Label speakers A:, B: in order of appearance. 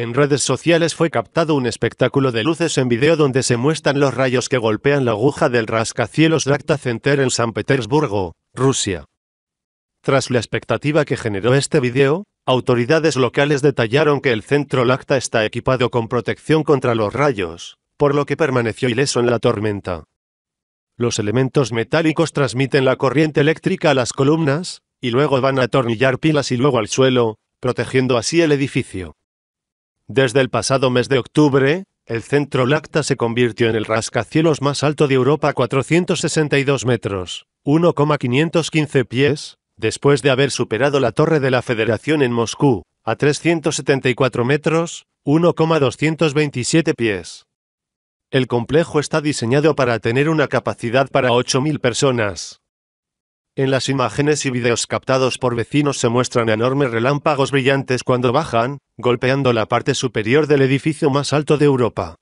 A: En redes sociales fue captado un espectáculo de luces en video donde se muestran los rayos que golpean la aguja del rascacielos Lacta Center en San Petersburgo, Rusia. Tras la expectativa que generó este video, autoridades locales detallaron que el centro Lacta está equipado con protección contra los rayos, por lo que permaneció ileso en la tormenta. Los elementos metálicos transmiten la corriente eléctrica a las columnas, y luego van a atornillar pilas y luego al suelo, protegiendo así el edificio. Desde el pasado mes de octubre, el centro Lacta se convirtió en el rascacielos más alto de Europa, 462 metros, 1,515 pies, después de haber superado la Torre de la Federación en Moscú, a 374 metros, 1,227 pies. El complejo está diseñado para tener una capacidad para 8.000 personas, en las imágenes y videos captados por vecinos se muestran enormes relámpagos brillantes cuando bajan, golpeando la parte superior del edificio más alto de Europa.